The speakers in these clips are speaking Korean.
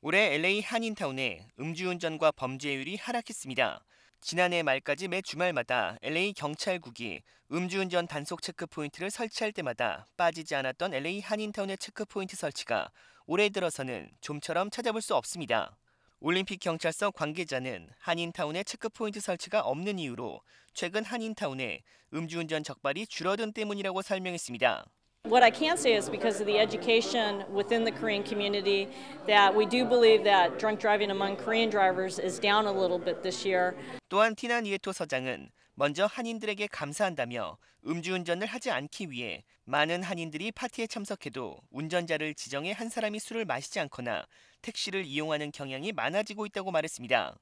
올해 LA 한인타운의 음주운전과 범죄율이 하락했습니다. 지난해 말까지 매 주말마다 LA 경찰국이 음주운전 단속 체크포인트를 설치할 때마다 빠지지 않았던 LA 한인타운의 체크포인트 설치가 올해 들어서는 좀처럼 찾아볼 수 없습니다. 올림픽 경찰서 관계자는 한인타운의 체크포인트 설치가 없는 이유로 최근 한인타운의 음주운전 적발이 줄어든 때문이라고 설명했습니다. What I can say is because of the education within the Korean community that we do believe that drunk driving among Korean drivers is down a little bit this year. 또한 티나 니에토 서장은 먼저 한인들에게 감사한다며 음주운전을 하지 않기 위해 많은 한인들이 파티에 참석해도 운전자를 지정해 한 사람이 술을 마시지 않거나 택시를 이용하는 경향이 많아지고 있다고 말했습니다.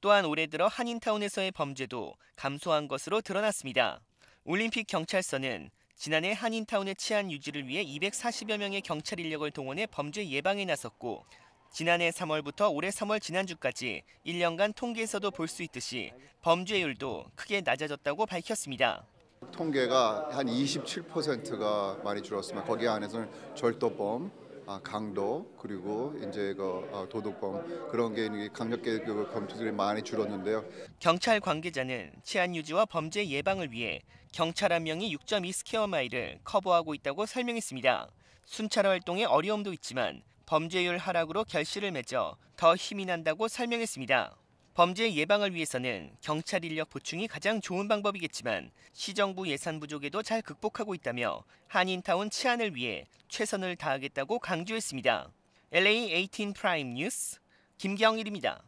또한 올해 들어 한인타운에서의 범죄도 감소한 것으로 드러났습니다. 올림픽 경찰서는 지난해 한인타운의 치안 유지를 위해 240여 명의 경찰 인력을 동원해 범죄 예방에 나섰고 지난해 3월부터 올해 3월 지난주까지 1년간 통계에서도 볼 수 있듯이 범죄율도 크게 낮아졌다고 밝혔습니다. 통계가 한 27%가 많이 줄었으면 거기 안에서는 절도범, 아, 강도 그리고 이제 그 어, 도덕범 그런 게 강력계 범죄들이 많이 줄었는데요. 경찰 관계자는 치안 유지와 범죄 예방을 위해 경찰 한 명이 6.2 스퀘어 마일을 커버하고 있다고 설명했습니다. 순찰 활동에 어려움도 있지만 범죄율 하락으로 결실을 맺어 더 힘이 난다고 설명했습니다. 범죄 예방을 위해서는 경찰 인력 보충이 가장 좋은 방법이겠지만 시정부 예산 부족에도 잘 극복하고 있다며 한인타운 치안을 위해 최선을 다하겠다고 강조했습니다. LA 18 프라임 뉴스 김경일입니다.